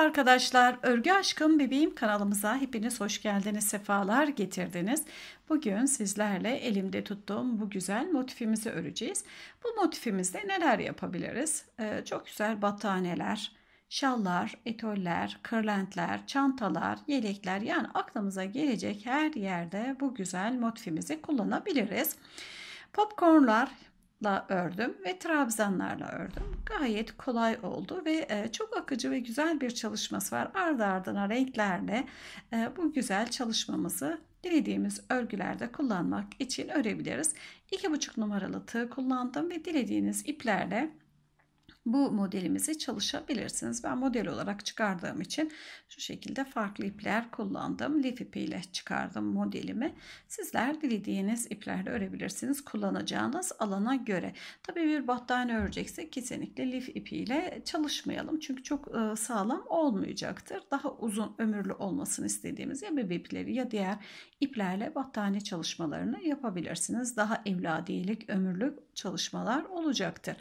Merhaba arkadaşlar, Örgü Aşkım Bebeğim kanalımıza hepiniz hoş geldiniz, sefalar getirdiniz. Bugün sizlerle elimde tuttuğum bu güzel motifimizi öreceğiz. Bu motifimizde neler yapabiliriz? Ee, çok güzel battaniyeler, şallar, etoller, kırlentler, çantalar, yelekler yani aklımıza gelecek her yerde bu güzel motifimizi kullanabiliriz. Popcornlar la ördüm ve trabzanlarla ördüm. Gayet kolay oldu ve e, çok akıcı ve güzel bir çalışması var. Ardı ardına renklerle e, bu güzel çalışmamızı dilediğimiz örgülerde kullanmak için örebiliriz. 2,5 numaralı tığ kullandım ve dilediğiniz iplerle bu modelimizi çalışabilirsiniz. Ben model olarak çıkardığım için şu şekilde farklı ipler kullandım. Lif ipi ile çıkardım modelimi. Sizler dilediğiniz iplerle örebilirsiniz. Kullanacağınız alana göre. Tabii bir battaniye öreceksek kesinlikle lif ipiyle çalışmayalım. Çünkü çok e, sağlam olmayacaktır. Daha uzun ömürlü olmasını istediğimiz ya bebe ipleri ya diğer iplerle battaniye çalışmalarını yapabilirsiniz. Daha evladiyelik, ömürlük çalışmalar olacaktır.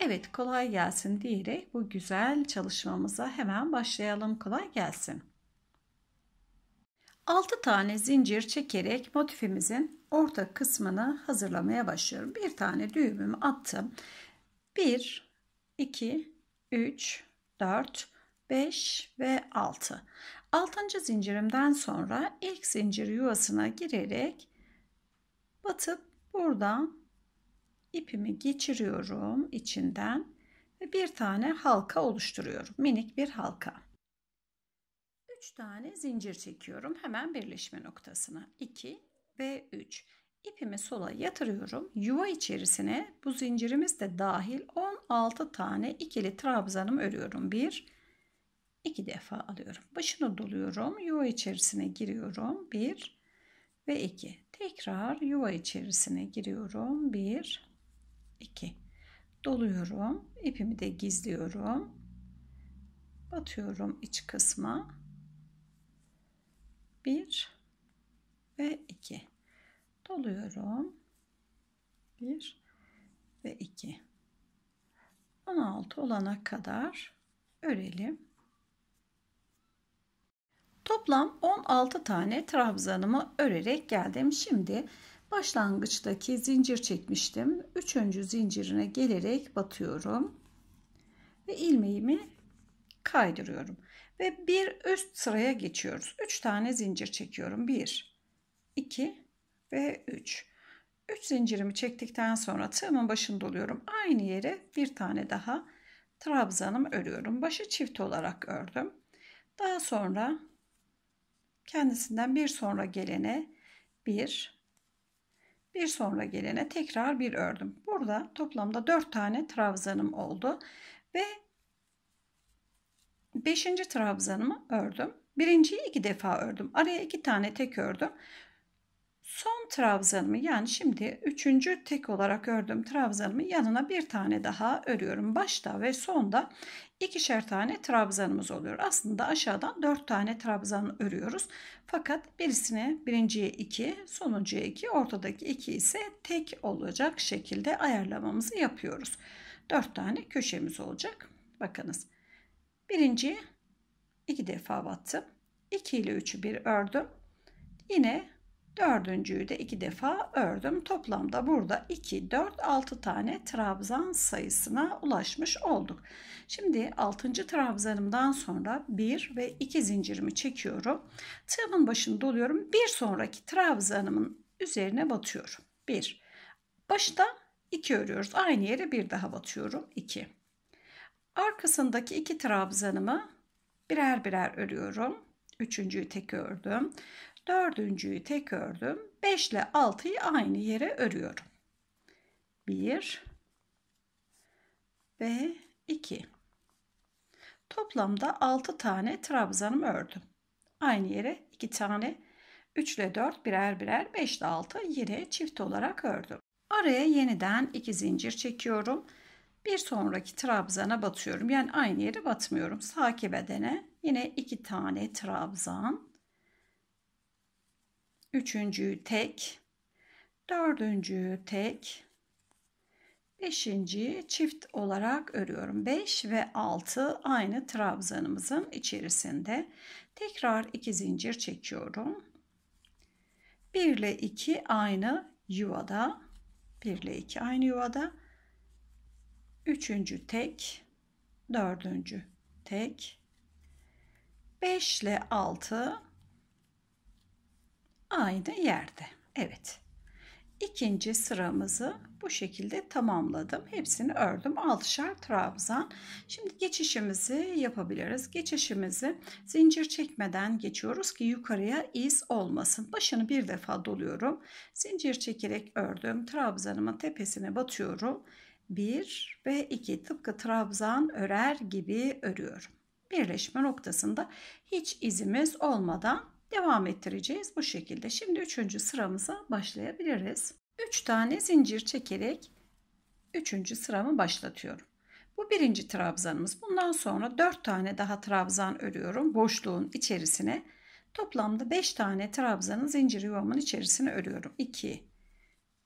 Evet kolay gelsin diyerek bu güzel çalışmamıza hemen başlayalım. Kolay gelsin. 6 tane zincir çekerek motifimizin orta kısmını hazırlamaya başlıyorum. Bir tane düğümümü attım. 1, 2, 3, 4, 5 ve 6. 6. zincirimden sonra ilk zincir yuvasına girerek batıp buradan ipimi geçiriyorum içinden ve bir tane halka oluşturuyorum. Minik bir halka. 3 tane zincir çekiyorum hemen birleşme noktasına. 2 ve 3. İpimi sola yatırıyorum. Yuva içerisine bu zincirimiz de dahil 16 tane ikili trabzanımı örüyorum. 1 2 defa alıyorum. Başını doluyorum. Yuva içerisine giriyorum. 1 ve 2. Tekrar yuva içerisine giriyorum. 1 2 doluyorum ipimi de gizliyorum batıyorum iç kısma 1 ve 2 doluyorum 1 ve 2 16 olana kadar örelim Toplam 16 tane trabzanımı örerek geldim. Şimdi başlangıçtaki zincir çekmiştim. Üçüncü zincirine gelerek batıyorum. Ve ilmeğimi kaydırıyorum. Ve bir üst sıraya geçiyoruz. Üç tane zincir çekiyorum. Bir, iki ve üç. Üç zincirimi çektikten sonra tığımın başını doluyorum. Aynı yere bir tane daha trabzanım örüyorum. Başı çift olarak ördüm. Daha sonra kendisinden bir sonra gelene bir bir sonra gelene tekrar bir ördüm. Burada toplamda 4 tane trabzanım oldu. Ve 5. trabzanımı ördüm. Birinciyi iki defa ördüm. Araya iki tane tek ördüm son trabzanımı yani şimdi üçüncü tek olarak ördüğüm trabzanımı yanına bir tane daha örüyorum. Başta ve sonda ikişer tane trabzanımız oluyor. Aslında aşağıdan dört tane trabzan örüyoruz. Fakat birisine birinciye iki, sonuncuya iki, ortadaki iki ise tek olacak şekilde ayarlamamızı yapıyoruz. Dört tane köşemiz olacak. Bakınız. Birinciye iki defa battım. 2 ile 3'ü bir ördüm. Yine Dördüncüyü de iki defa ördüm. Toplamda burada 2, 4, 6 tane trabzan sayısına ulaşmış olduk. Şimdi altıncı trabzanımdan sonra 1 ve 2 zincirimi çekiyorum. Tığımın başını doluyorum. Bir sonraki trabzanımın üzerine batıyorum. 1. Başta 2 örüyoruz. Aynı yere bir daha batıyorum. 2. Arkasındaki iki trabzanımı birer birer örüyorum. Üçüncüyü tek ördüm. Dördüncüyü tek ördüm. 5 ile 6'yı aynı yere örüyorum. 1 ve 2. Toplamda 6 tane trabzanımı ördüm. Aynı yere 2 tane 3 ile 4 birer birer 5 ile 6 yine çift olarak ördüm. Araya yeniden 2 zincir çekiyorum. Bir sonraki trabzana batıyorum. Yani aynı yere batmıyorum. Sakin edene yine 2 tane trabzan Üçüncüyü tek. Dördüncüyü tek. Beşinciyi çift olarak örüyorum. 5 ve 6 aynı trabzanımızın içerisinde. Tekrar 2 zincir çekiyorum. 1 ile 2 aynı yuvada. 1 ile 2 aynı yuvada. Üçüncü tek. Dördüncü tek. 5 ile 6 aynı yerde. Evet. İkinci sıramızı bu şekilde tamamladım. Hepsini ördüm. 6'şar trabzan. Şimdi geçişimizi yapabiliriz. Geçişimizi zincir çekmeden geçiyoruz ki yukarıya iz olmasın. Başını bir defa doluyorum. Zincir çekerek ördüm. Trabzanımın tepesine batıyorum. 1 ve 2 tıpkı trabzan örer gibi örüyorum. Birleşme noktasında hiç izimiz olmadan devam ettireceğiz bu şekilde. Şimdi üçüncü sıramıza başlayabiliriz. Üç tane zincir çekerek üçüncü sıramı başlatıyorum. Bu birinci trabzanımız. Bundan sonra dört tane daha trabzan örüyorum boşluğun içerisine. Toplamda beş tane trabzanın zincir yuvamın içerisine örüyorum. 2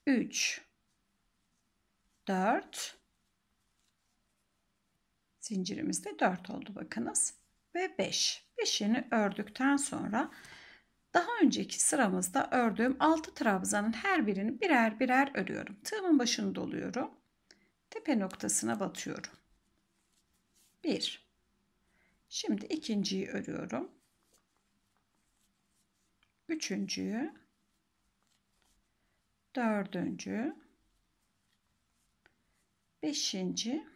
3 4 zincirimizde dört oldu bakınız ve beş. Beşini ördükten sonra daha önceki sıramızda ördüğüm 6 trabzanın her birini birer birer örüyorum. Tığımın başını doluyorum. Tepe noktasına batıyorum. 1 Şimdi ikinciyi örüyorum. Üçüncüyü dördüncü, beşinci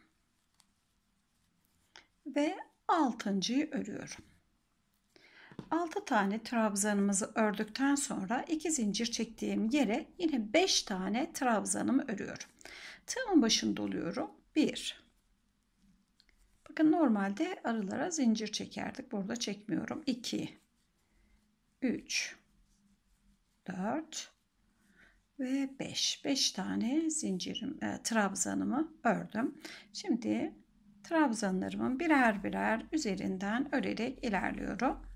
ve altıncıyı örüyorum. 6 tane trabzanımızı ördükten sonra 2 zincir çektiğim yere yine 5 tane trabzanımı örüyorum. Tığımın başını doluyorum. 1 Bakın normalde arılara zincir çekerdik. Burada çekmiyorum. 2 3 4 ve 5. 5 tane zincirim, e, trabzanımı ördüm. Şimdi trabzanlarımın birer birer üzerinden örerek ilerliyorum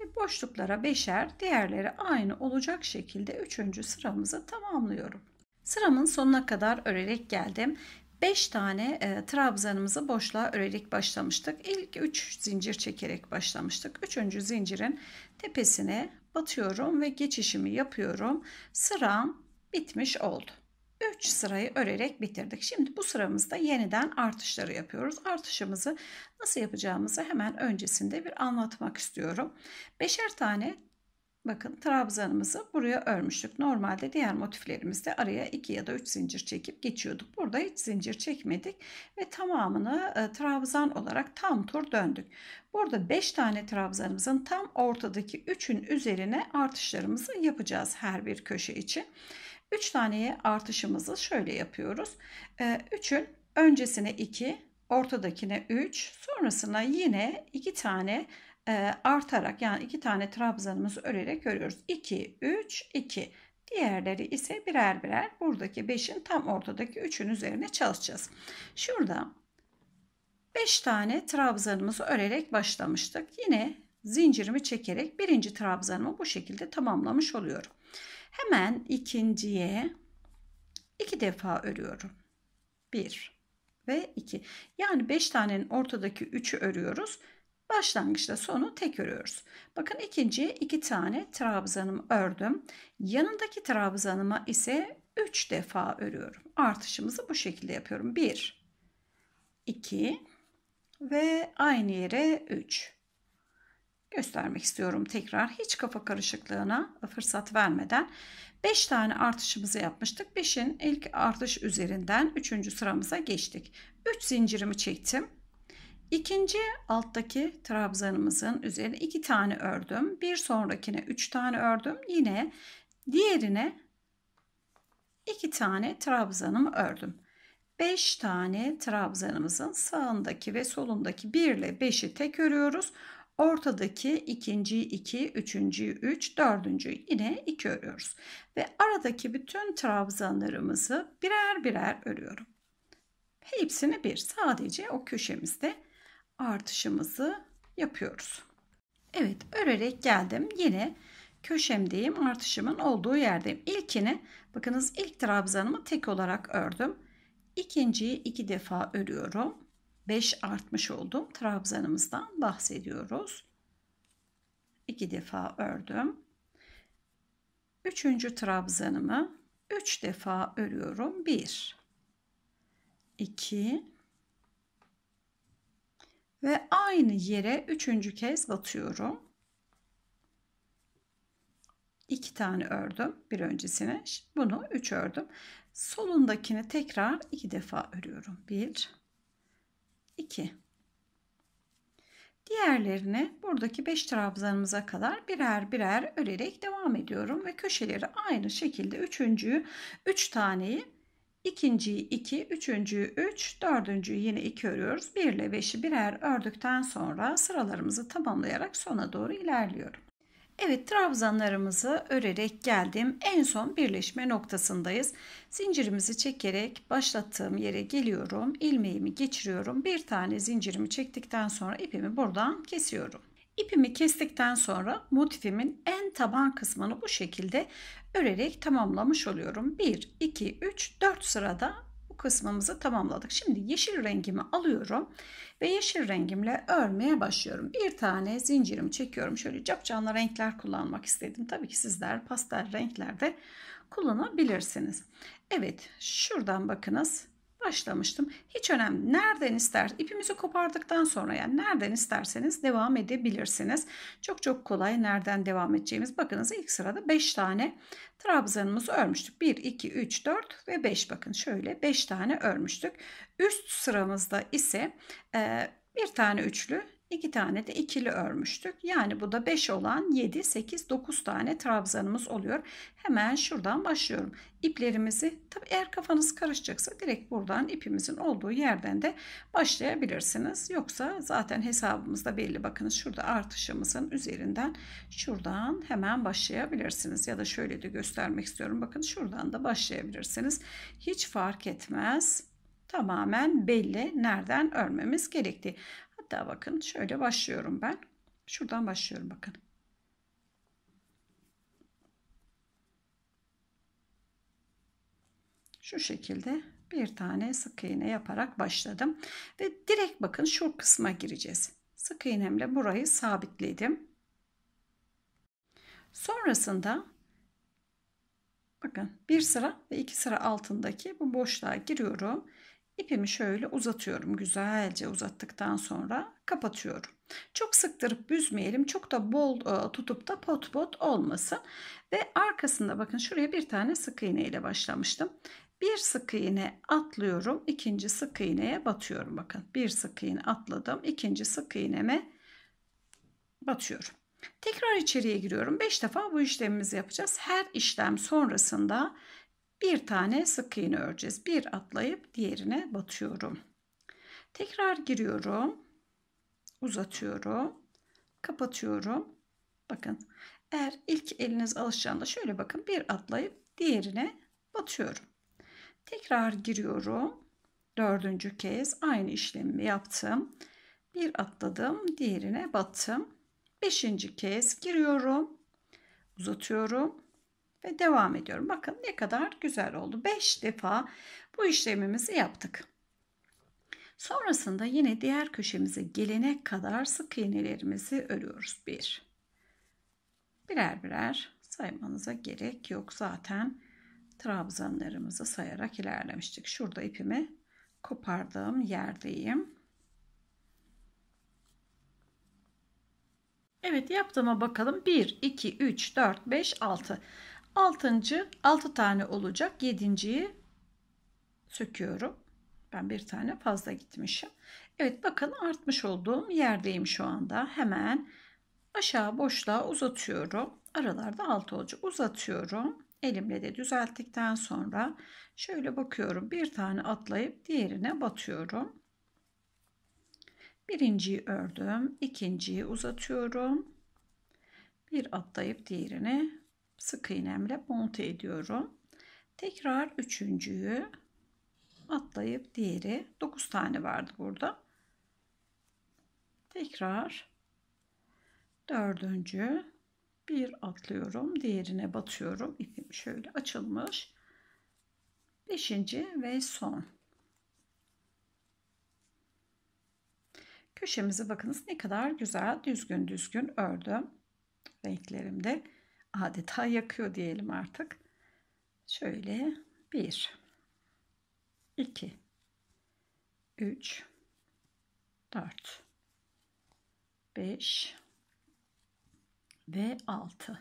ve boşluklara beşer, diğerleri aynı olacak şekilde üçüncü sıramızı tamamlıyorum. Sıramın sonuna kadar örerek geldim. 5 tane e, trabzanımızı boşluğa örerek başlamıştık. İlk 3 zincir çekerek başlamıştık. 3. zincirin tepesine batıyorum ve geçişimi yapıyorum. Sıram bitmiş oldu. 3 sırayı örerek bitirdik. Şimdi bu sıramızda yeniden artışları yapıyoruz. Artışımızı nasıl yapacağımızı hemen öncesinde bir anlatmak istiyorum. Beşer tane bakın trabzanımızı buraya örmüştük. Normalde diğer motiflerimizde araya 2 ya da 3 zincir çekip geçiyorduk. Burada hiç zincir çekmedik ve tamamını e, trabzan olarak tam tur döndük. Burada 5 tane trabzanımızın tam ortadaki 3'ün üzerine artışlarımızı yapacağız her bir köşe için. 3 taneye artışımızı şöyle yapıyoruz. 3'ün ee, öncesine 2, ortadakine 3, sonrasına yine 2 tane e, artarak yani 2 tane trabzanımızı örerek örüyoruz. 2, 3, 2. Diğerleri ise birer birer buradaki 5'in tam ortadaki 3'ün üzerine çalışacağız. Şurada 5 tane trabzanımızı örerek başlamıştık. Yine zincirimi çekerek birinci trabzanımı bu şekilde tamamlamış oluyorum. Hemen ikinciye iki defa örüyorum. Bir ve iki. Yani beş tanenin ortadaki üçü örüyoruz. Başlangıçta sonu tek örüyoruz. Bakın ikinciye iki tane trabzanımı ördüm. Yanındaki trabzanıma ise üç defa örüyorum. Artışımızı bu şekilde yapıyorum. Bir, iki ve aynı yere üç göstermek istiyorum tekrar. Hiç kafa karışıklığına fırsat vermeden 5 tane artışımızı yapmıştık. 5'in ilk artış üzerinden 3. sıramıza geçtik. 3 zincirimi çektim. ikinci alttaki trabzanımızın üzerine 2 tane ördüm. Bir sonrakine 3 tane ördüm. Yine diğerine 2 tane trabzanımı ördüm. 5 tane trabzanımızın sağındaki ve solundaki 1 ile 5'i tek örüyoruz. Ortadaki ikinciyi 2, üçüncüyü 3, dördüncüyü yine 2 örüyoruz. Ve aradaki bütün trabzanlarımızı birer birer örüyorum. Hepsini bir sadece o köşemizde artışımızı yapıyoruz. Evet örerek geldim. Yine köşemdeyim. Artışımın olduğu yerdeyim. İlkini bakınız ilk trabzanımı tek olarak ördüm. İkinciyi iki defa örüyorum. 5 artmış olduğum trabzanımızdan bahsediyoruz. 2 defa ördüm. Üçüncü trabzanımı 3 üç defa örüyorum. 1 2 ve aynı yere üçüncü kez batıyorum. 2 tane ördüm bir öncesine. Bunu 3 ördüm. Solundakini tekrar 2 defa örüyorum. 1 2. Diğerlerini buradaki 5 trabzanımıza kadar birer birer örerek devam ediyorum ve köşeleri aynı şekilde üçüncüyü 3 üç taneyi ikinciyi 2, iki, üçüncüyü 3, üç, dördüncüyü yine 2 örüyoruz. 1 ile 5'i birer ördükten sonra sıralarımızı tamamlayarak sona doğru ilerliyorum. Evet trabzanlarımızı örerek geldim. En son birleşme noktasındayız. Zincirimizi çekerek başlattığım yere geliyorum. İlmeğimi geçiriyorum. Bir tane zincirimi çektikten sonra ipimi buradan kesiyorum. İpimi kestikten sonra motifimin en taban kısmını bu şekilde örerek tamamlamış oluyorum. 1, 2, 3, 4 sırada kısmımızı tamamladık. Şimdi yeşil rengimi alıyorum ve yeşil rengimle örmeye başlıyorum. Bir tane zincirimi çekiyorum. Şöyle capcanlı renkler kullanmak istedim. Tabii ki sizler pastel renklerde kullanabilirsiniz. Evet şuradan bakınız başlamıştım. Hiç önemli. Nereden ister? İpimizi kopardıktan sonra yani nereden isterseniz devam edebilirsiniz. Çok çok kolay nereden devam edeceğimiz. Bakınız ilk sırada 5 tane trabzanımızı örmüştük. 1, 2, 3, 4 ve 5 bakın şöyle 5 tane örmüştük. Üst sıramızda ise e, bir tane üçlü 2 tane de ikili örmüştük. Yani bu da 5 olan 7, 8, 9 tane trabzanımız oluyor. Hemen şuradan başlıyorum. İplerimizi tabi eğer kafanız karışacaksa direkt buradan ipimizin olduğu yerden de başlayabilirsiniz. Yoksa zaten hesabımızda belli bakınız şurada artışımızın üzerinden şuradan hemen başlayabilirsiniz. Ya da şöyle de göstermek istiyorum. Bakın şuradan da başlayabilirsiniz. Hiç fark etmez tamamen belli nereden örmemiz gerektiği. Hatta bakın şöyle başlıyorum ben. Şuradan başlıyorum bakın. Şu şekilde bir tane sık iğne yaparak başladım. Ve direkt bakın şu kısma gireceğiz. Sık iğnemle burayı sabitledim. Sonrasında bakın bir sıra ve iki sıra altındaki bu boşluğa giriyorum İpimi şöyle uzatıyorum. Güzelce uzattıktan sonra kapatıyorum. Çok sıktırıp büzmeyelim. Çok da bol e, tutup da pot pot olmasın. Ve arkasında bakın şuraya bir tane sık iğne ile başlamıştım. Bir sık iğne atlıyorum. ikinci sık iğneye batıyorum. Bakın bir sık iğne atladım. ikinci sık iğneme batıyorum. Tekrar içeriye giriyorum. 5 defa bu işlemimizi yapacağız. Her işlem sonrasında bir tane sık iğne öreceğiz. Bir atlayıp diğerine batıyorum. Tekrar giriyorum. Uzatıyorum. Kapatıyorum. Bakın eğer ilk eliniz alışacağında şöyle bakın bir atlayıp diğerine batıyorum. Tekrar giriyorum. Dördüncü kez aynı işlemi yaptım. Bir atladım diğerine battım. Beşinci kez giriyorum. Uzatıyorum ve devam ediyorum. Bakın ne kadar güzel oldu. 5 defa bu işlemimizi yaptık. Sonrasında yine diğer köşemize gelene kadar sık iğnelerimizi örüyoruz. 1 bir. Birer birer saymanıza gerek yok. Zaten trabzanlarımızı sayarak ilerlemiştik. Şurada ipimi kopardığım yerdeyim. Evet yaptığıma bakalım. 1, 2, 3, 4, 5, 6. Altıncı 6 tane olacak. Yedinciyi söküyorum. Ben bir tane fazla gitmişim. Evet bakın artmış olduğum yerdeyim şu anda. Hemen aşağı boşluğa uzatıyorum. Aralarda 6 olacak. Uzatıyorum. Elimle de düzelttikten sonra şöyle bakıyorum. Bir tane atlayıp diğerine batıyorum. Birinciyi ördüm. ikinciyi uzatıyorum. Bir atlayıp diğerine sık iğnemle monte ediyorum. Tekrar üçüncüyü atlayıp diğeri 9 tane vardı burada. Tekrar dördüncü bir atlıyorum diğerine batıyorum ipim şöyle açılmış beşinci ve son köşemizi bakınız ne kadar güzel düzgün düzgün ördüm renklerimde adeta yakıyor diyelim artık. Şöyle 1 2 3 4 5 ve 6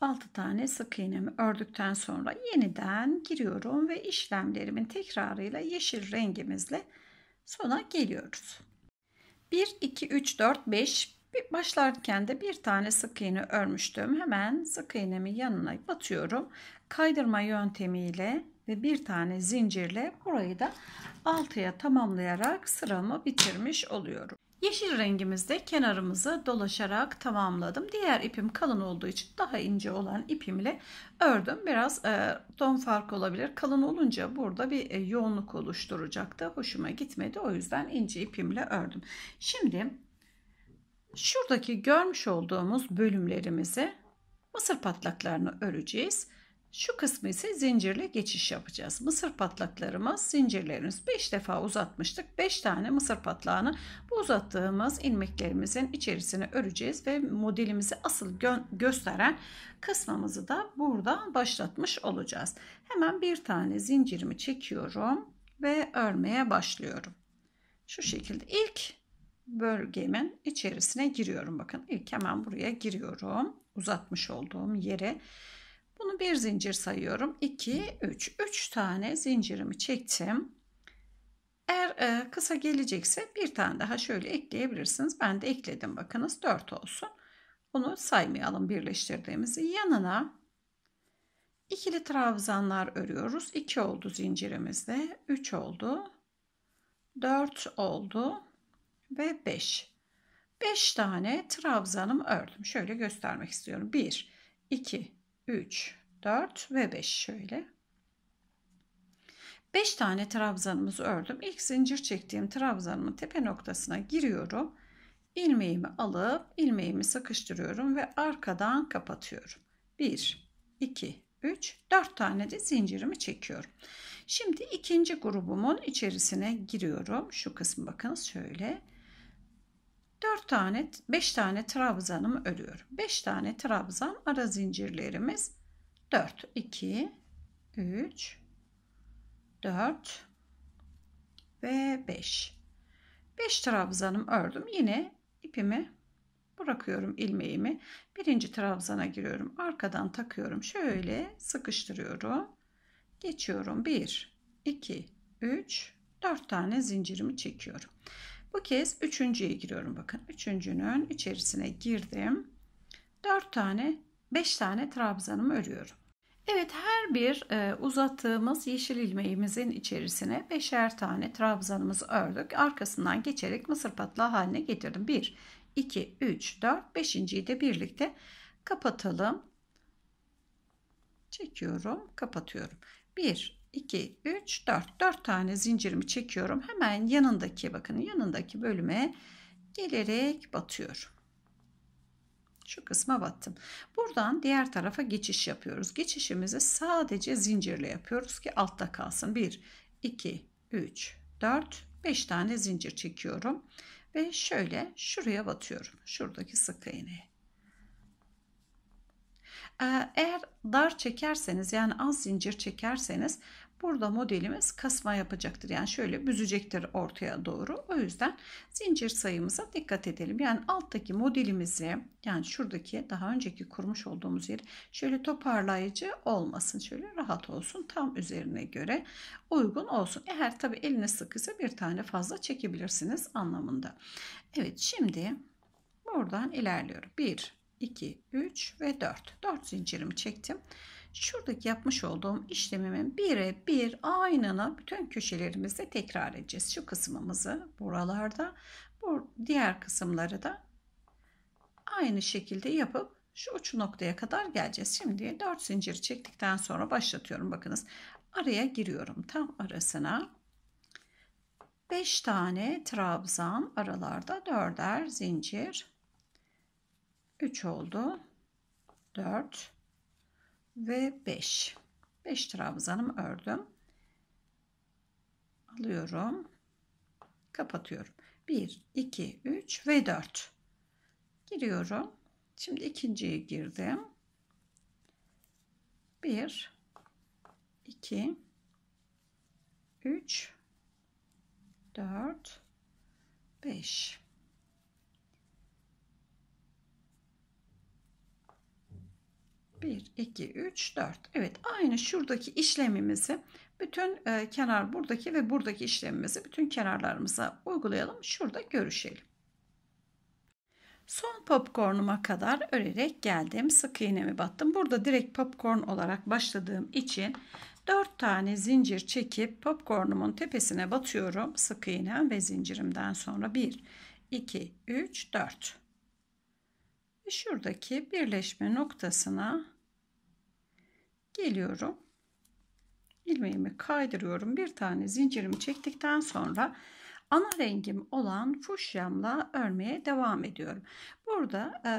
6 tane sık iğnemi ördükten sonra yeniden giriyorum ve işlemlerimin tekrarıyla yeşil rengimizle sona geliyoruz. 1 2 3 4 5 bir başlarken de bir tane sık iğne örmüştüm. Hemen sık iğnemi yanına batıyorum. Kaydırma yöntemiyle ve bir tane zincirle burayı da altıya tamamlayarak sıramı bitirmiş oluyorum. Yeşil rengimizde kenarımızı dolaşarak tamamladım. Diğer ipim kalın olduğu için daha ince olan ipimle ördüm. Biraz e, ton farkı olabilir. Kalın olunca burada bir e, yoğunluk oluşturacaktı. Hoşuma gitmedi. O yüzden ince ipimle ördüm. Şimdi şuradaki görmüş olduğumuz bölümlerimizi mısır patlaklarını öreceğiz. Şu kısmı ise zincirle geçiş yapacağız. Mısır patlaklarımız zincirlerimiz 5 defa uzatmıştık. 5 tane mısır patlağını bu uzattığımız ilmeklerimizin içerisine öreceğiz ve modelimizi asıl gö gösteren kısmımızı da burada başlatmış olacağız. Hemen bir tane zincirimi çekiyorum ve örmeye başlıyorum. Şu şekilde ilk bölgemin içerisine giriyorum. Bakın ilk hemen buraya giriyorum. Uzatmış olduğum yere. Bunu bir zincir sayıyorum. 2, 3. 3 tane zincirimi çektim. Eğer e, kısa gelecekse bir tane daha şöyle ekleyebilirsiniz. Ben de ekledim bakınız 4 olsun. Bunu saymayalım birleştirdiğimizi. Yanına ikili trabzanlar örüyoruz. 2 oldu zincirimizde. 3 oldu. 4 oldu ve 5. 5 tane trabzanım ördüm. Şöyle göstermek istiyorum. 1, 2, 3, 4 ve 5 şöyle. 5 tane trabzanımızı ördüm. İlk zincir çektiğim trabzanımın tepe noktasına giriyorum. Ilmeğimi alıp ilmeğimi sıkıştırıyorum ve arkadan kapatıyorum. 1, 2, 3, 4 tane de zincirimi çekiyorum. Şimdi ikinci grubumun içerisine giriyorum. Şu kısmı bakın şöyle. 4 tane 5 tane trabzanımı örüyorum. 5 tane trabzan ara zincirlerimiz 4 2 3 4 ve 5. 5 trabzanım ördüm. Yine ipimi bırakıyorum ilmeğimi. Birinci trabzana giriyorum. Arkadan takıyorum. Şöyle sıkıştırıyorum. Geçiyorum. 1 2 3 4 tane zincirimi çekiyorum. Bu kez üçüncüye giriyorum bakın. Üçüncünün içerisine girdim. Dört tane, beş tane trabzanımı örüyorum. Evet her bir e, uzattığımız yeşil ilmeğimizin içerisine beşer tane trabzanımızı ördük. Arkasından geçerek mısır patlağı haline getirdim. Bir, iki, üç, dört, beşinciyi de birlikte kapatalım. Çekiyorum, kapatıyorum. Bir. 2, 3, 4. 4 tane zincirimi çekiyorum. Hemen yanındaki bakın yanındaki bölüme gelerek batıyorum. Şu kısma battım. Buradan diğer tarafa geçiş yapıyoruz. Geçişimizi sadece zincirle yapıyoruz ki altta kalsın. 1, 2, 3, 4, 5 tane zincir çekiyorum. Ve şöyle şuraya batıyorum. Şuradaki sık iğneye. Ee, eğer dar çekerseniz yani az zincir çekerseniz Burada modelimiz kasma yapacaktır. Yani şöyle büzecektir ortaya doğru. O yüzden zincir sayımıza dikkat edelim. Yani alttaki modelimizi yani şuradaki daha önceki kurmuş olduğumuz yeri şöyle toparlayıcı olmasın. Şöyle rahat olsun. Tam üzerine göre uygun olsun. Eğer tabi eline sıkıysa bir tane fazla çekebilirsiniz anlamında. Evet şimdi buradan ilerliyorum. 1, 2, 3 ve 4. 4 zincirimi çektim şuradaki yapmış olduğum işlemimin bir aynını bütün köşelerimizde tekrar edeceğiz. Şu kısmımızı buralarda, bu diğer kısımları da aynı şekilde yapıp şu uç noktaya kadar geleceğiz. Şimdi 4 zincir çektikten sonra başlatıyorum. Bakınız araya giriyorum tam arasına. 5 tane trabzan aralarda 4'er zincir. 3 oldu. 4 ve 5. 5 trabzanımı ördüm. Alıyorum. Kapatıyorum. 1, 2, 3 ve 4. Giriyorum. Şimdi ikinciye girdim. 1, 2, 3, 4, 5. 1, 2, 3, 4. Evet aynı şuradaki işlemimizi bütün e, kenar buradaki ve buradaki işlemimizi bütün kenarlarımıza uygulayalım. Şurada görüşelim. Son popcornuma kadar örerek geldim. Sık iğnemi battım. Burada direkt popcorn olarak başladığım için 4 tane zincir çekip popcornumun tepesine batıyorum. Sık iğnem ve zincirimden sonra 1, 2, 3, 4. Şuradaki birleşme noktasına geliyorum. ilmeğimi kaydırıyorum. Bir tane zincirimi çektikten sonra ana rengim olan fuşyamla örmeye devam ediyorum. Burada e,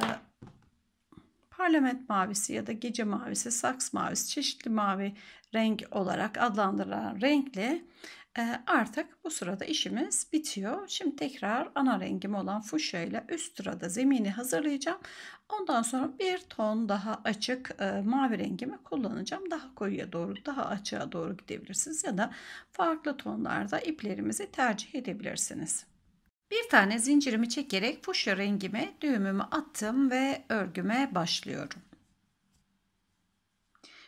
parlament mavisi ya da gece mavisi, saks mavisi, çeşitli mavi renk olarak adlandırılan renkle e, artık bu sırada işimiz bitiyor. Şimdi tekrar ana rengim olan fuşya ile üst sırada zemini hazırlayacağım. Ondan sonra bir ton daha açık e, mavi rengimi kullanacağım. Daha koyuya doğru, daha açığa doğru gidebilirsiniz ya da farklı tonlarda iplerimizi tercih edebilirsiniz. Bir tane zincirimi çekerek fuşya rengime düğümümü attım ve örgüme başlıyorum.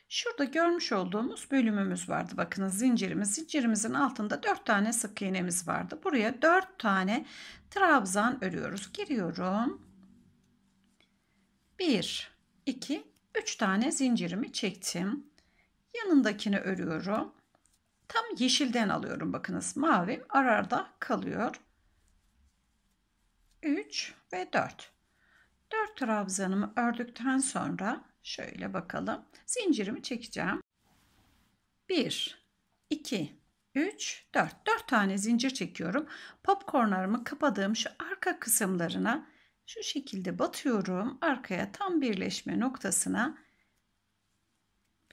Şurada görmüş olduğumuz bölümümüz vardı. Bakınız zincirimiz. Zincirimizin altında 4 tane sık iğnemiz vardı. Buraya 4 tane trabzan örüyoruz. Giriyorum. 1, 2, 3 tane zincirimi çektim. Yanındakini örüyorum. Tam yeşilden alıyorum bakınız. Mavim arada kalıyor. 3 ve 4. 4 trabzanımı ördükten sonra şöyle bakalım. Zincirimi çekeceğim. 1 2 3 4 4 tane zincir çekiyorum. Popcornlarımı kapadığım şu arka kısımlarına şu şekilde batıyorum. Arkaya tam birleşme noktasına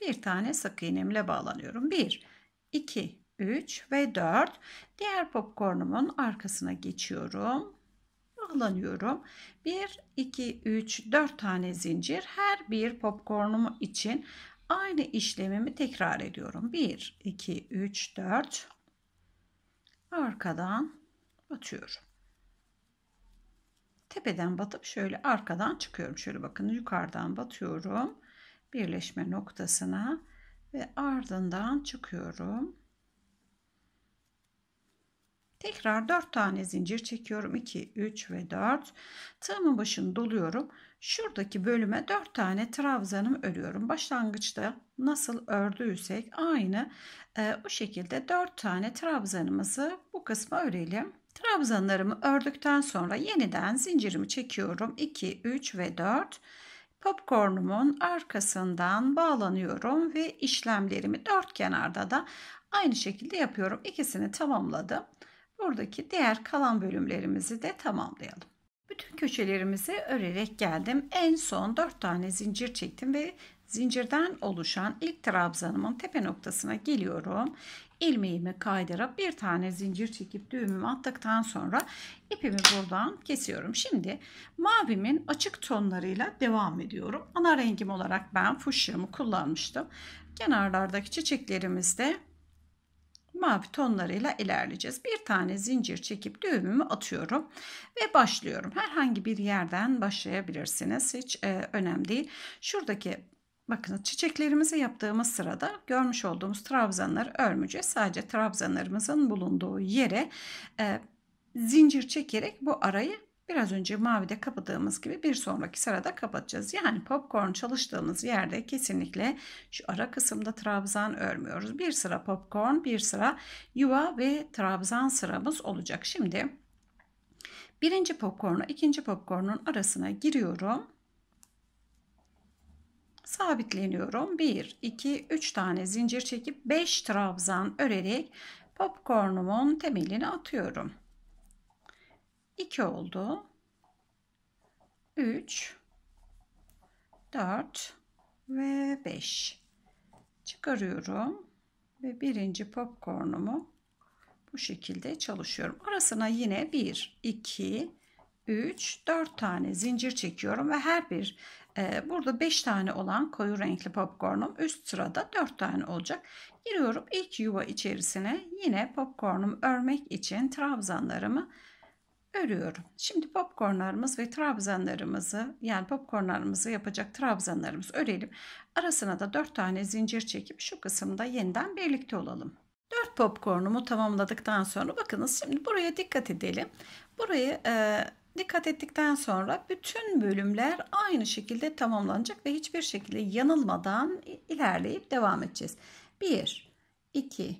bir tane sık iğnemle bağlanıyorum. 1 2 3 ve 4. Diğer popcornumun arkasına geçiyorum bağlanıyorum. 1, 2, 3, 4 tane zincir her bir popcornum için aynı işlemimi tekrar ediyorum. 1, 2, 3, 4 arkadan batıyorum. Tepeden batıp şöyle arkadan çıkıyorum. Şöyle bakın yukarıdan batıyorum. Birleşme noktasına ve ardından çıkıyorum. Tekrar 4 tane zincir çekiyorum. 2, 3 ve 4. Tığımın başını doluyorum. Şuradaki bölüme 4 tane trabzanım örüyorum. Başlangıçta nasıl ördüysek aynı e, ee, o şekilde 4 tane trabzanımızı bu kısma örelim. Trabzanlarımı ördükten sonra yeniden zincirimi çekiyorum. 2, 3 ve 4. Popcornumun arkasından bağlanıyorum ve işlemlerimi dört kenarda da aynı şekilde yapıyorum. İkisini tamamladım buradaki diğer kalan bölümlerimizi de tamamlayalım. Bütün köşelerimizi örerek geldim. En son 4 tane zincir çektim ve zincirden oluşan ilk trabzanımın tepe noktasına geliyorum. Ilmeğimi kaydırıp bir tane zincir çekip düğümümü attıktan sonra ipimi buradan kesiyorum. Şimdi mavimin açık tonlarıyla devam ediyorum. Ana rengim olarak ben fuşyamı kullanmıştım. Kenarlardaki çiçeklerimizde mavi tonlarıyla ilerleyeceğiz. Bir tane zincir çekip düğümümü atıyorum ve başlıyorum. Herhangi bir yerden başlayabilirsiniz. Hiç e, önemli değil. Şuradaki bakın çiçeklerimizi yaptığımız sırada görmüş olduğumuz trabzanları örmeyeceğiz. Sadece trabzanlarımızın bulunduğu yere e, zincir çekerek bu arayı Biraz önce mavide kapadığımız gibi bir sonraki sırada kapatacağız. Yani popcorn çalıştığımız yerde kesinlikle şu ara kısımda trabzan örmüyoruz. Bir sıra popcorn, bir sıra yuva ve trabzan sıramız olacak. Şimdi birinci popcornla ikinci popcornun arasına giriyorum. Sabitleniyorum. 1, 2, 3 tane zincir çekip 5 trabzan örerek popcornumun temelini atıyorum. 2 oldu. 3 4 ve 5 çıkarıyorum ve birinci popcornumu bu şekilde çalışıyorum. Arasına yine 1 2 3 4 tane zincir çekiyorum ve her bir e, burada 5 tane olan koyu renkli popcornum üst sırada 4 tane olacak. Giriyorum ilk yuva içerisine yine popcornum örmek için trabzanlarımı örüyorum. Şimdi popcornlarımız ve trabzanlarımızı yani popcornlarımızı yapacak trabzanlarımızı örelim. Arasına da 4 tane zincir çekip şu kısımda yeniden birlikte olalım. 4 popcornumu tamamladıktan sonra bakınız şimdi buraya dikkat edelim. Burayı e, dikkat ettikten sonra bütün bölümler aynı şekilde tamamlanacak ve hiçbir şekilde yanılmadan ilerleyip devam edeceğiz. 1, 2,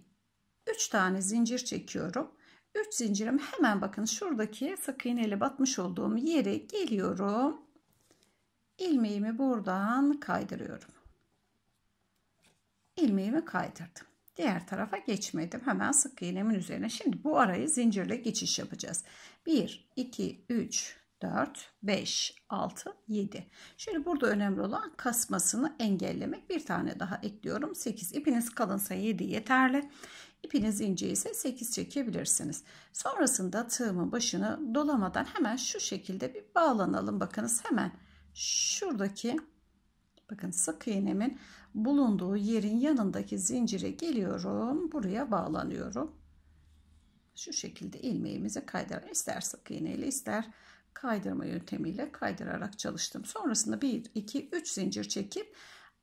3 tane zincir çekiyorum. 3 zincirim hemen bakın şuradaki sık iğneyle batmış olduğum yere geliyorum. ilmeğimi buradan kaydırıyorum. ilmeğimi kaydırdım. Diğer tarafa geçmedim. Hemen sık iğnemin üzerine. Şimdi bu arayı zincirle geçiş yapacağız. 1, 2, 3, 4, 5, 6, 7. Şimdi burada önemli olan kasmasını engellemek. Bir tane daha ekliyorum. 8. İpiniz kalınsa 7 yeterli. İpiniz ince ise 8 çekebilirsiniz. Sonrasında tığımın başını dolamadan hemen şu şekilde bir bağlanalım. Bakınız hemen şuradaki bakın sık iğnemin bulunduğu yerin yanındaki zincire geliyorum. Buraya bağlanıyorum. Şu şekilde ilmeğimizi kaydırarak ister sık iğneyle ister kaydırma yöntemiyle kaydırarak çalıştım. Sonrasında 1, 2, 3 zincir çekip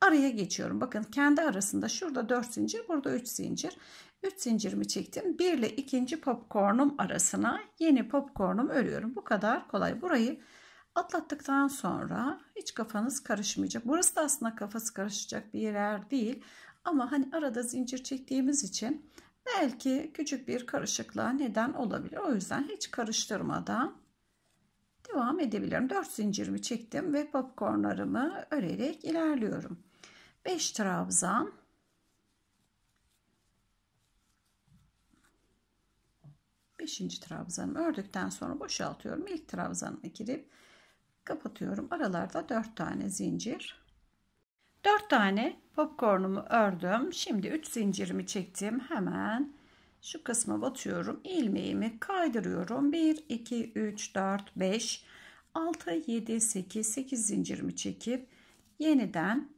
araya geçiyorum. Bakın kendi arasında şurada 4 zincir, burada 3 zincir. 3 zincirimi çektim. 1 ile ikinci popcornum arasına yeni popcornum örüyorum. Bu kadar kolay. Burayı atlattıktan sonra hiç kafanız karışmayacak. Burası da aslında kafası karışacak bir yer değil. Ama hani arada zincir çektiğimiz için belki küçük bir karışıklığa neden olabilir. O yüzden hiç karıştırmadan devam edebilirim. 4 zincirimi çektim ve popcornlarımı örerek ilerliyorum. 5 trabzan beşinci trabzanımı ördükten sonra boşaltıyorum ilk trabzanıma girip kapatıyorum aralarda dört tane zincir dört tane popcornumu ördüm şimdi üç zincirimi çektim hemen şu kısma batıyorum ilmeğimi kaydırıyorum 1 2 3 4 5 6 7 8 8 zincirimi çekip yeniden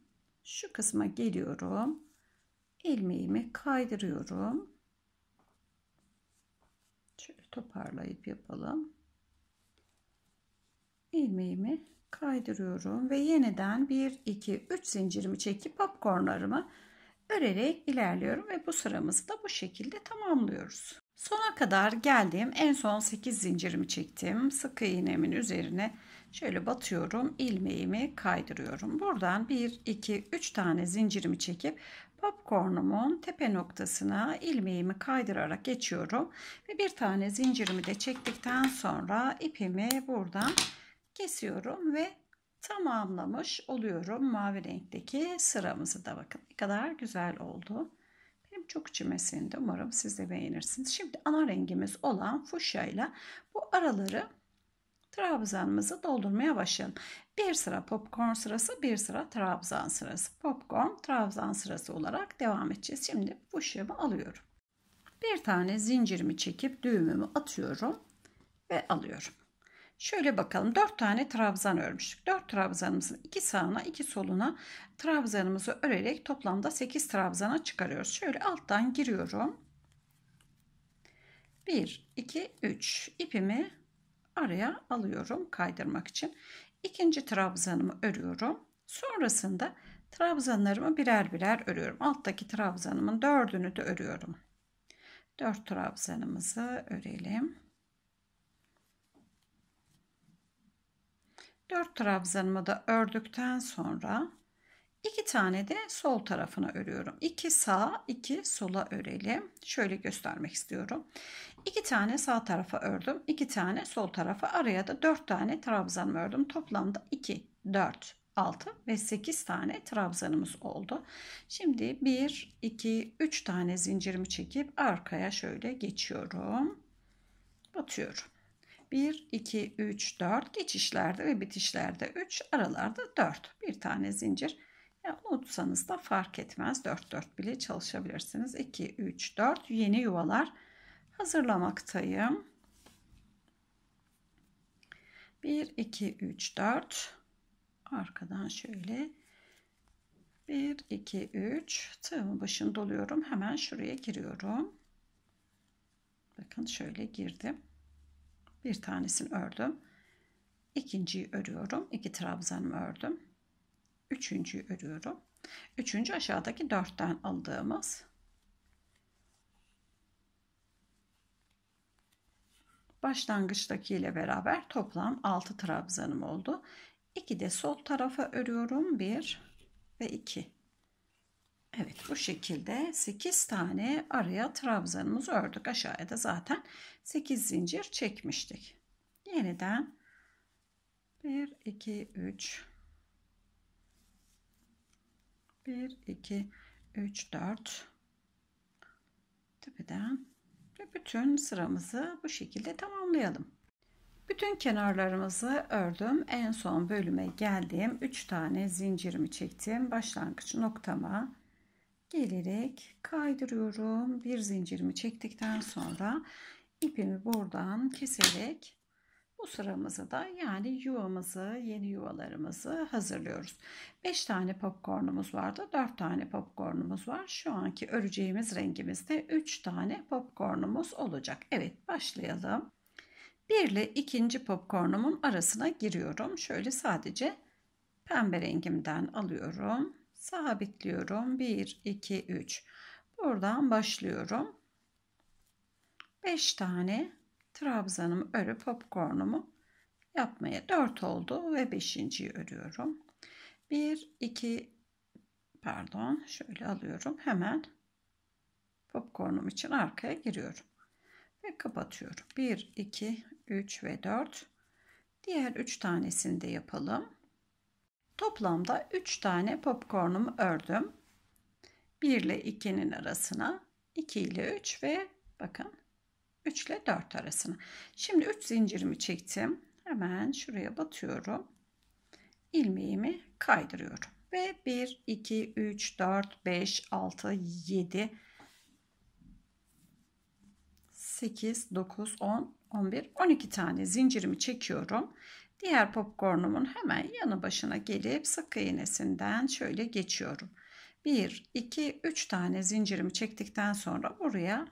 şu kısma geliyorum. Ilmeğimi kaydırıyorum. Şöyle toparlayıp yapalım. Ilmeğimi kaydırıyorum ve yeniden 1 2 3 zincirimi çekip popcornlarımı örerek ilerliyorum ve bu sıramızı da bu şekilde tamamlıyoruz. Sona kadar geldim. En son 8 zincirimi çektim. Sık iğnemin üzerine Şöyle batıyorum. ilmeğimi kaydırıyorum. Buradan 1, 2, 3 tane zincirimi çekip popcornumun tepe noktasına ilmeğimi kaydırarak geçiyorum. Ve bir tane zincirimi de çektikten sonra ipimi buradan kesiyorum ve tamamlamış oluyorum. Mavi renkteki sıramızı da bakın ne kadar güzel oldu. Benim çok içime sindi. Umarım siz de beğenirsiniz. Şimdi ana rengimiz olan fuşya bu araları trabzanımızı doldurmaya başlayalım. Bir sıra popcorn sırası, bir sıra trabzan sırası. Popcorn, trabzan sırası olarak devam edeceğiz. Şimdi bu fuşyamı alıyorum. Bir tane zincirimi çekip düğümümü atıyorum ve alıyorum. Şöyle bakalım 4 tane trabzan örmüştük. 4 trabzanımızın 2 sağına 2 soluna trabzanımızı örerek toplamda 8 trabzana çıkarıyoruz. Şöyle alttan giriyorum. 1, 2, 3 ipimi araya alıyorum kaydırmak için. İkinci trabzanımı örüyorum. Sonrasında trabzanlarımı birer birer örüyorum. Alttaki trabzanımın dördünü de örüyorum. Dört trabzanımızı örelim. Dört trabzanımı da ördükten sonra iki tane de sol tarafına örüyorum. İki sağ, iki sola örelim. Şöyle göstermek istiyorum. 2 tane sağ tarafa ördüm. 2 tane sol tarafa. Araya da 4 tane trabzan ördüm. Toplamda 2, 4, 6 ve 8 tane trabzanımız oldu. Şimdi 1, 2, 3 tane zincirimi çekip arkaya şöyle geçiyorum. Batıyorum. 1, 2, 3, 4 geçişlerde ve bitişlerde 3 aralarda 4 bir tane zincir unutsanız da fark etmez 4 4 bile çalışabilirsiniz 2 3 4 yeni yuvalar hazırlamaktayım. 1, 2, 3, 4. Arkadan şöyle 1, 2, 3. Tığımın başını doluyorum. Hemen şuraya giriyorum. Bakın şöyle girdim. Bir tanesini ördüm. İkinciyi örüyorum. İki trabzanımı ördüm. Üçüncüyü örüyorum. Üçüncü aşağıdaki dörtten aldığımız başlangıçtakiyle beraber toplam 6 trabzanım oldu. 2 de sol tarafa örüyorum. 1 ve 2. Evet bu şekilde 8 tane araya trabzanımızı ördük. Aşağıya da zaten 8 zincir çekmiştik. Yeniden 1 2 3 1 2 3 4 tepeden ve bütün sıramızı bu şekilde tamamlayalım. Bütün kenarlarımızı ördüm. En son bölüme geldim. 3 tane zincirimi çektim. Başlangıç noktama gelerek kaydırıyorum. Bir zincirimi çektikten sonra ipimi buradan keserek bu sıramızı da yani yuvamızı, yeni yuvalarımızı hazırlıyoruz. 5 tane popcornumuz vardı. 4 tane popcornumuz var. Şu anki öreceğimiz rengimizde 3 tane popcornumuz olacak. Evet başlayalım. 1 ile ikinci popcornumun arasına giriyorum. Şöyle sadece pembe rengimden alıyorum. Sabitliyorum. 1, 2, 3. Buradan başlıyorum. 5 tane trabzanımı örüp popcornumu yapmaya 4 oldu ve 5.yi örüyorum. 1 2 pardon şöyle alıyorum. Hemen popcornum için arkaya giriyorum ve kapatıyorum. 1 2 3 ve 4. Diğer 3 tanesini de yapalım. Toplamda 3 tane popcornumu ördüm. 1 ile 2'nin arasına 2 ile 3 ve bakın 3 ile 4 arasına. Şimdi 3 zincirimi çektim. Hemen şuraya batıyorum. ilmeğimi kaydırıyorum. Ve 1, 2, 3, 4, 5, 6, 7, 8, 9, 10, 11, 12 tane zincirimi çekiyorum. Diğer popcornumun hemen yanı başına gelip sık iğnesinden şöyle geçiyorum. 1, 2, 3 tane zincirimi çektikten sonra buraya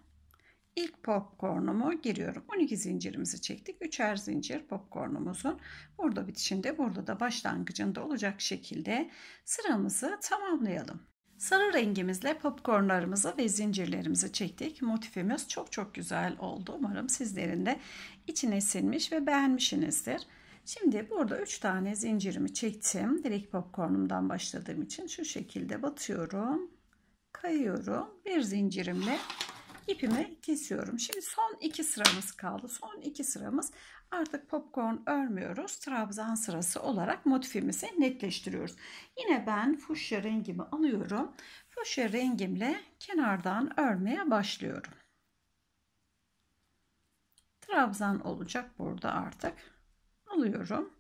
İlk popcornumu giriyorum. 12 zincirimizi çektik. Üçer zincir popcornumuzun burada bitişinde, burada da başlangıcında olacak şekilde sıramızı tamamlayalım. Sarı rengimizle popcornlarımızı ve zincirlerimizi çektik. Motifimiz çok çok güzel oldu. Umarım sizlerin de içine sinmiş ve beğenmişsinizdir. Şimdi burada 3 tane zincirimi çektim. Direkt popcornumdan başladığım için şu şekilde batıyorum. Kayıyorum. Bir zincirimle ipimi kesiyorum. Şimdi son iki sıramız kaldı. Son iki sıramız artık popcorn örmüyoruz. Trabzan sırası olarak motifimizi netleştiriyoruz. Yine ben fuşya rengimi alıyorum. Fuşya rengimle kenardan örmeye başlıyorum. Trabzan olacak burada artık. Alıyorum.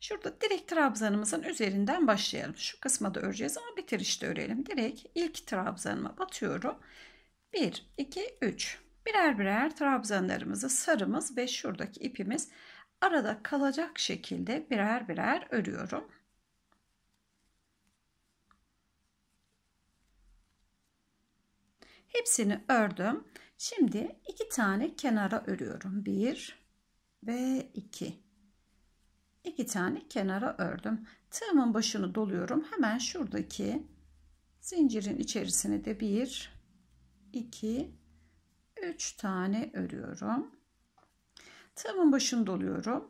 Şurada direkt trabzanımızın üzerinden başlayalım. Şu kısma da öreceğiz ama bitirişte örelim. Direkt ilk trabzanıma batıyorum. 1, 2, 3. Birer birer trabzanlarımızı sarımız ve şuradaki ipimiz arada kalacak şekilde birer birer örüyorum. Hepsini ördüm. Şimdi iki tane kenara örüyorum. Bir ve iki. İki tane kenara ördüm. Tığımın başını doluyorum. Hemen şuradaki zincirin içerisine de bir 2 3 tane örüyorum. Tığımın başını doluyorum.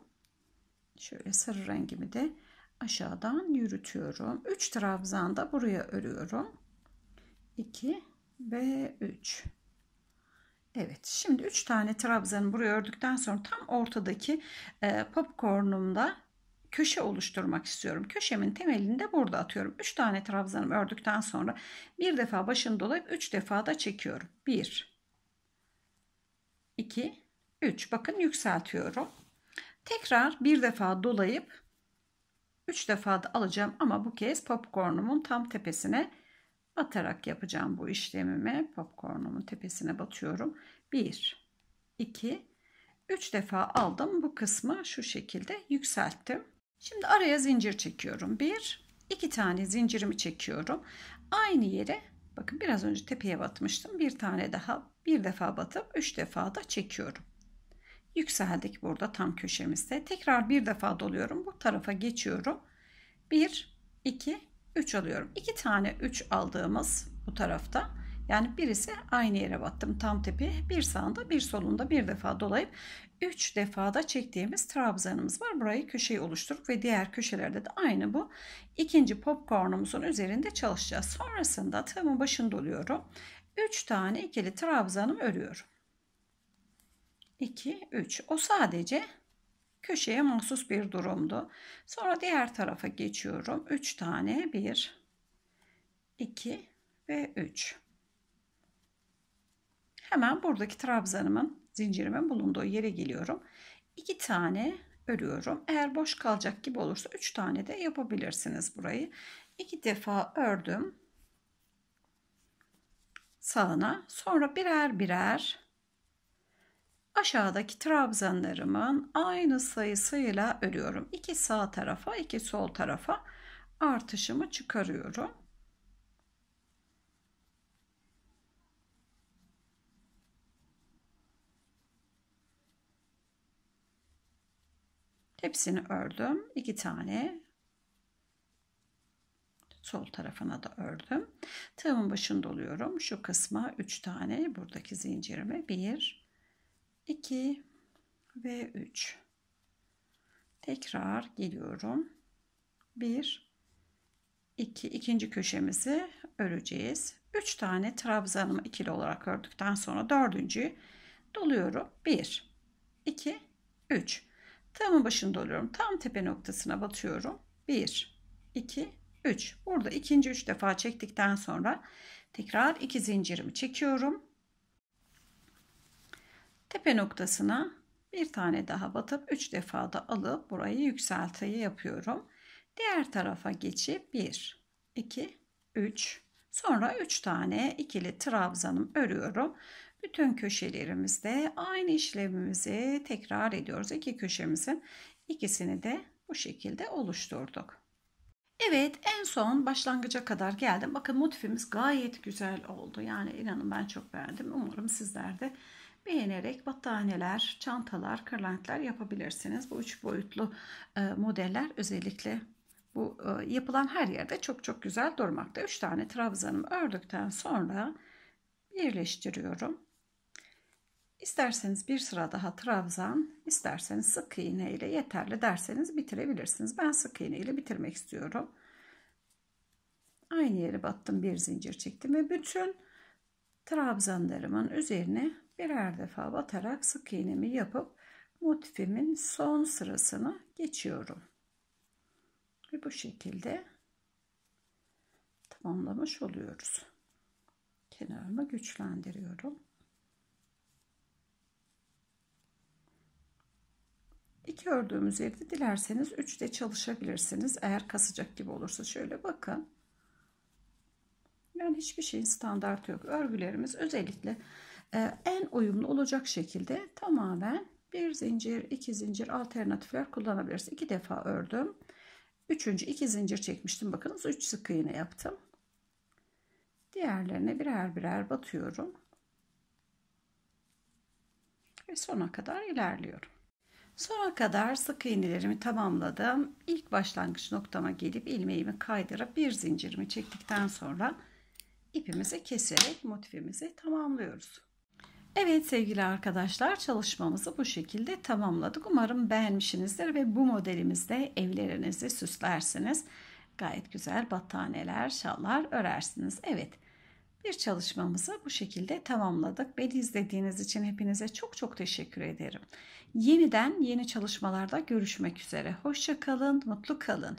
Şöyle sarı rengimi de aşağıdan yürütüyorum. 3 trabzan da buraya örüyorum. 2 ve 3. Evet şimdi 3 tane trabzanı buraya ördükten sonra tam ortadaki e, popcornumda köşe oluşturmak istiyorum. Köşemin temelini de burada atıyorum. 3 tane trabzanım ördükten sonra bir defa başını dolayıp 3 defa da çekiyorum. 1 2 3 bakın yükseltiyorum. Tekrar bir defa dolayıp 3 defa da alacağım ama bu kez popcornumun tam tepesine batarak yapacağım bu işlemimi. Popcornumun tepesine batıyorum. 1 2 3 defa aldım. Bu kısmı şu şekilde yükselttim. Şimdi araya zincir çekiyorum. Bir, iki tane zincirimi çekiyorum. Aynı yere bakın biraz önce tepeye batmıştım. Bir tane daha bir defa batıp üç defa da çekiyorum. Yükseldik burada tam köşemizde. Tekrar bir defa doluyorum. Bu tarafa geçiyorum. Bir, iki, üç alıyorum. İki tane üç aldığımız bu tarafta yani birisi aynı yere battım tam tepe bir sağında bir solunda bir defa dolayıp 3 defada çektiğimiz trabzanımız var. Burayı köşeyi oluşturduk ve diğer köşelerde de aynı bu. ikinci popcornumuzun üzerinde çalışacağız. Sonrasında tığımın başını doluyorum. 3 tane ikili trabzanımı örüyorum. 2, 3. O sadece köşeye mahsus bir durumdu. Sonra diğer tarafa geçiyorum. 3 tane 1, 2 ve 3. Hemen buradaki trabzanımın, zincirimin bulunduğu yere geliyorum. 2 tane örüyorum. Eğer boş kalacak gibi olursa 3 tane de yapabilirsiniz burayı. 2 defa ördüm. Sağına sonra birer birer aşağıdaki trabzanlarımın aynı sayısıyla örüyorum. 2 sağ tarafa, 2 sol tarafa artışımı çıkarıyorum. Hepsini ördüm. İki tane sol tarafına da ördüm. Tığımın başını doluyorum. Şu kısma 3 tane buradaki zincirime 1 2 ve 3. Tekrar geliyorum. 1 2 ikinci köşemizi öreceğiz. 3 tane trabzanımı ikili olarak ördükten sonra dördüncü doluyorum. 1 2 3 Tamın başında oluyorum. Tam tepe noktasına batıyorum. 1, 2, 3. Burada ikinci 3 defa çektikten sonra tekrar 2 zincirimi çekiyorum. Tepe noktasına bir tane daha batıp 3 defa da alıp burayı yükseltiyi yapıyorum. Diğer tarafa geçip 1, 2, 3. Sonra 3 tane ikili trabzanım örüyorum. Bütün köşelerimizde aynı işlemimizi tekrar ediyoruz. İki köşemizin ikisini de bu şekilde oluşturduk. Evet en son başlangıca kadar geldim. Bakın motifimiz gayet güzel oldu. Yani inanın ben çok beğendim. Umarım sizler de beğenerek battaniyeler, çantalar, kırlentler yapabilirsiniz. Bu üç boyutlu e, modeller özellikle bu e, yapılan her yerde çok çok güzel durmakta. Üç tane trabzanımı ördükten sonra birleştiriyorum. İsterseniz bir sıra daha trabzan, isterseniz sık iğne ile yeterli derseniz bitirebilirsiniz. Ben sık iğne ile bitirmek istiyorum. Aynı yere battım, bir zincir çektim ve bütün trabzanlarımın üzerine birer defa batarak sık iğnemi yapıp motifimin son sırasına geçiyorum. Ve bu şekilde tamamlamış oluyoruz. Kenarımı güçlendiriyorum. İki ördüğümüz yerde dilerseniz 3 de çalışabilirsiniz. Eğer kasacak gibi olursa şöyle bakın. Yani hiçbir şeyin standartı yok. Örgülerimiz özellikle e, en uyumlu olacak şekilde tamamen bir zincir, iki zincir alternatifler kullanabiliriz. İki defa ördüm. Üçüncü iki zincir çekmiştim. Bakınız 3 sık iğne yaptım. Diğerlerine birer birer batıyorum. Ve sona kadar ilerliyorum. Sonra kadar sık iğnelerimi tamamladım. İlk başlangıç noktama gelip ilmeğimi kaydırıp bir zincirimi çektikten sonra ipimizi keserek motifimizi tamamlıyoruz. Evet sevgili arkadaşlar çalışmamızı bu şekilde tamamladık. Umarım beğenmişsinizdir ve bu modelimizde evlerinizi süslersiniz. Gayet güzel battaniyeler, şallar örersiniz. Evet bir çalışmamızı bu şekilde tamamladık. Beni izlediğiniz için hepinize çok çok teşekkür ederim. Yeniden yeni çalışmalarda görüşmek üzere. Hoşça kalın, mutlu kalın.